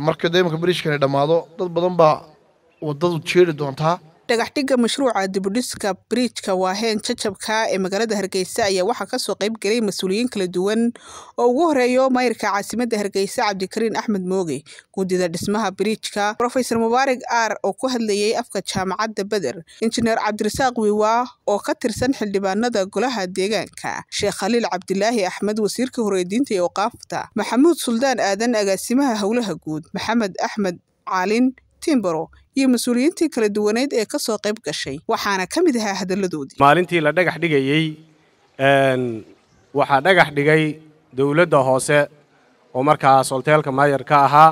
marka dee imanka bariishkani dhammaado dad badan baa wadadu jeeri doontaa Dhagaxdhigga mashruuca dibudhiska u dhiska bariijka Waaheen Jajabka ah ee magaalada Hargeysa ayaa waxaa kasoo soo qayb galay mas'uuliyiin kala duwan oo ugu horeeyo mayrka caasimada Hargeysa Cabdikariin Axmed Mooge, guddida dhismaha bariijka, Professor mubaarik r oo ku hadlayay afka jaamacadda beder Injineer Cabdirasaaq Wiwa oo ka tirsan xildhibaanada golaha deegaanka, Sheekh Khaliil Cabdilaahi Axmed wasiirka hore diinta iyo awqaafta, Maxamuud Suldaan Aadan agaasimaha howlaha guud, Maxamed Axmed Caalin timbaro iyo mas-uuliyiintii kala duwaneyd ee ka soo qayb gashay waxaana ka mid ahaa hadalladoodii maalintii la dhagax dhigayey waxaa dhagax dhigay dowladda hoose oo markaas solteelka maayar ka ahaa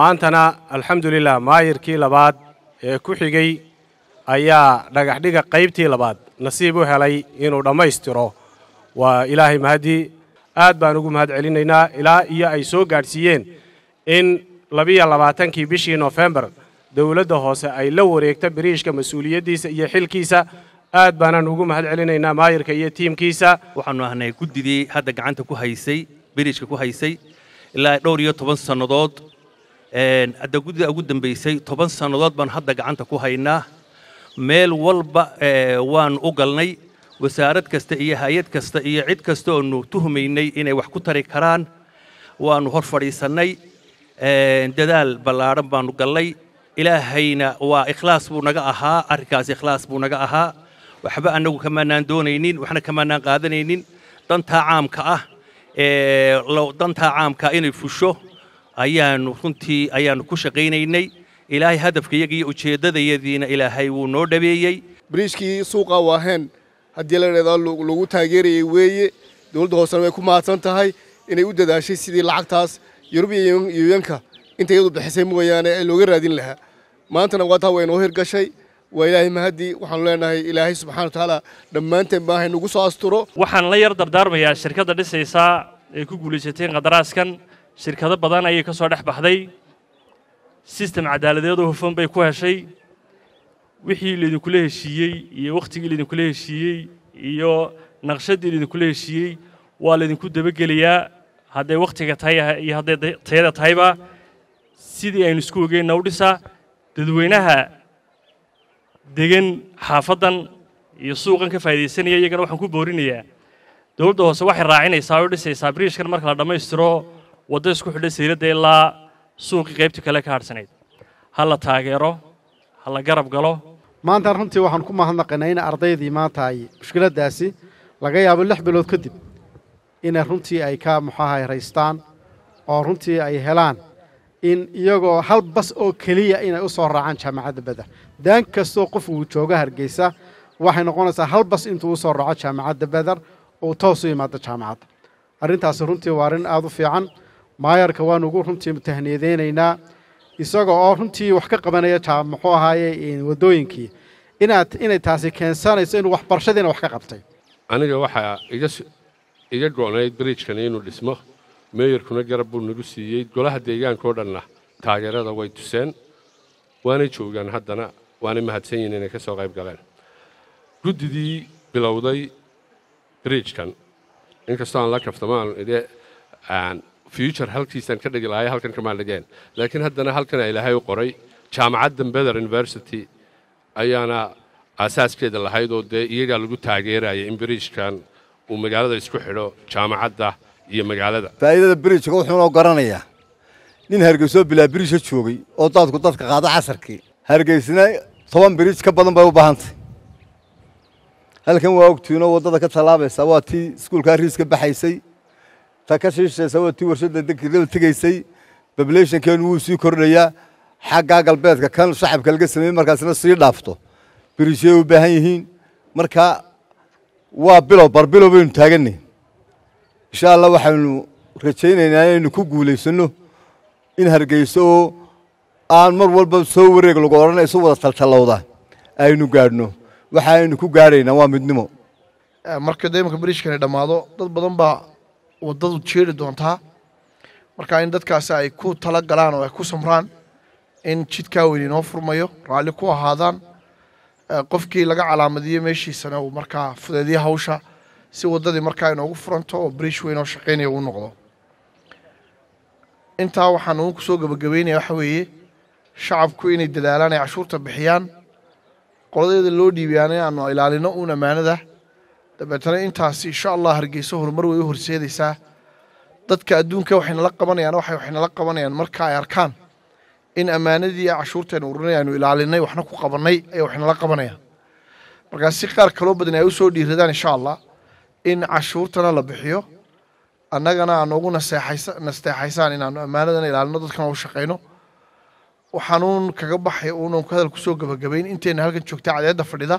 maantana alxamdulilah maayarkii labaad ee ku xigay ayaa dhagax dhiga qaybtii labaad nasiib u helay inuu dhammaystiro waa ilaahay mahadii aad baan ugu mahad celinaynaa ilaa iyo ay soo gaadhsiiyeen in labiyo labaatankii bishii nofembar dowladda hoose ay la wareegta biriishka mas-uuliyaddiisa iyo xilkiisa aad baanaan ugu mahad celinaynaa maayirka iyo tiimkiisa waxaannu ahnay guddidii hadda gacanta ku haysay biriishka ku haysay ilaa dhowr iyo toban sannadood hadda guddida ugu dambaysay toban sannadood baan hadda gacanta ku haynaa meel walba waan u galnay wasaarad kasta iyo hay-ad kasta iyo cid kasta oonu tuhmaynay inay wax ku tari karaan waanu hor fadhiisannay dadaal ballaaran baanu gallay ilaahayna waa ikhlaas buu naga ahaa arrinkaas ikhlaas buu naga ahaa waxba annagu kamaanaan doonaynin waxna kamaanaan qaadanaynin dantaa caamka ah dantaa caamka inay fusho ayaanu runtii ayaanu ku shaqaynaynay ilaahay hadafka iyaga iyo ujeeddadayadiina ilaahay wuu noo dhabeeyey bariijkii suuqa waaheen haddii la dheedaa lagu taageerayay weeye dowladda hoosena way ku mahadsan tahay inay u dadaashay sidii lacagtaas yurub iyo yuuyanka inta iyadu bixisay mooyaane ee looga raadin lahaa maantana waa taa way noo hirgashay waa ilaahay mahadii waxaanu leenahay ilaahay subxana wa watacaala dhammaanteen baa haynugu soo asturo waxaan la yar dardaarmayaa shirkadda dhisaysaa ay ku guulaysatay qadaraaskan shirkado badan ayay ka soo dhex baxday sistem cadaaladeedu hufan bay ku heshay wixii laydinkula heshiiyey iyo wakhtigii laydinkula heshiiyey iyo naqshaddii laydinkula heshiiyey waa laydinku dabagelayaa hadday wakhtiga tahay iyo hadday tayada tahayba sidii aynu isku ogeyna u dhisaa dadweynaha degan xaafaddan iyo suuqan ka faa'iidaysanaya iyagana waxaan ku boorinayaa dowladda hoose waxay raacinaysaa oo dhisaysaa biriishkan marka la dhammaystiro wadda isku xidhay sayladda ilaa suuqii qaybta kale ka hadhsanayd ha la taageero ha la garab galo maantaan runtii waxaan ku mahadnaqaynaa in ardaydii maanta ay mushkiladdaasi laga yaabo lix bilood kadib inay runtii ay ka muxuahay raystaan oo runtii ay helaan in iyagoo hal bas oo keliya inay u soo raacaan jaamacadda badda daan kastoo qof uu jooga hargeysa waxay noqonaysaa hal bas intuu u soo raaco jaamacadda badar uu toos u yimaado jaamacadda arrintaasi runtii waa arrin aad u fiican maayarka waanugu runtii mutahniyadeeynaynaa isaga oo runtii wax ka qabanaya muxuu ahaaye waddooyinkii inaad inay taasi keensanayso inuu waxbarashadiina wax ka qabtay aniga waxaa iga iga go'nayd bridjkani inuu dhismo meeyarkuna garab buu nagu siiyey golaha deegaankaoo dhanna taageerada way tuseen waanay joogaan haddana waanay mahadsan yihin inay ka soo qayb galeen guddidii bilowday bridjkan inkastoo aan la kaftamaan idhe future halkiisaan ka dhigi lahay halkan kamaa dhigeen laakiin haddana halkana ilaahay u qoray jaamacaddan bether university ayaana aasaaskeeda lahayd oo dee iyagaa lagu taageeraya in bridjkan uu magaalada isku xidho jaamacadda iyo magaalada faa'iidada biriijka wuxuunoo garanayaa nin hargeysoo bilaa biriijka joogay oo daadku dadka qaada casarkii hargeysna toban biriij ka badan bay u baahantay halkan waa ogtiinoo waddada ka tallaabaysaa waa tii iskuulkaa riiska baxaysay ta ka shiishaysa waa tii warshadda degdaba tegaysay bableeshankeennu wuu sii kordhayaa xaggaa galbeedka kan shacabka laga sameeyey markaasna sii dhaafto biriijyay u baahan yihiin markaa waa bilow bar bilow baynu taagannahy insha allah waxaanu rajaynaynaa inaynu ku guulaysanno in hargeyso oo aan mar walba soo wareeg lagu odhanay isu wada taltallowda aynu gaadhno waxa aynu ku gaadhaynaa waa midnimo marka daimanka bariishkani dhammaado dad badan baa waddadu jeeri doontaa marka in dadkaasi ay ku tala galaan oo ay ku samraan in jidkaa weyn inoo furmayo raalli ku ahaadaan qofkii laga calaamadiyey meeshiisana uu markaa fudeediya hawsha si waddadii markaa inoogu furanto oo briish weyn oo shaqaynaya uu noqdo intaa waxaan uun ku soo waxa weeye shacabku inay dadaalaan ay cashuurta bixiyaan qoladeeda loo dhiibayaana inaanu ilaalino uun ammaanada dabeetana intaasi insha allah hargeyso horumar way u horseedaysaa dadka adduunka waxay nala qabanayaan waxay waxay nala qabanayaan marka ay arkaan in ammaanadii cashuurtaanu urinay aanu ilaalinay waxna ku qabanay ayaa waxnala qabanaya markaa si qaar kaloo badan ay u dhiiradaan insha allah in cashuurtana la bixiyo annagana aa noogu nasteexaysaan inaanu ammaanadana ilaalino dadkana u shaqayno waxaanuun kaga baxay uunan ku hadalku soo gebagabayn intayna halkan joogta cadeedda fadhida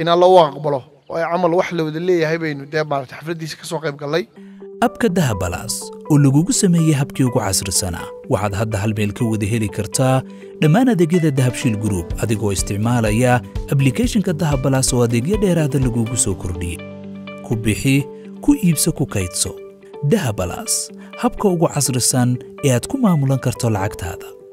in alla u aqbalo oo ay camal wax la wada leeyahay baynu dee maarata xafladiisa ka soo qayb gallay abka dahabalaas oo lagugu sameeyey habkii ugu casrisanaa waxaad hadda hal meel ka wada heli kartaa dhammaan adeegyada dahabshiil gruub adigoo isticmaalaya ablicathonka dahabbalas oo adeegyo dheeraada ah lagugu soo kordhiyey ku bixi ku iibso ku kaydso dahabalas habka ugu casrisan ee aad ku maamulan karto lacagtaada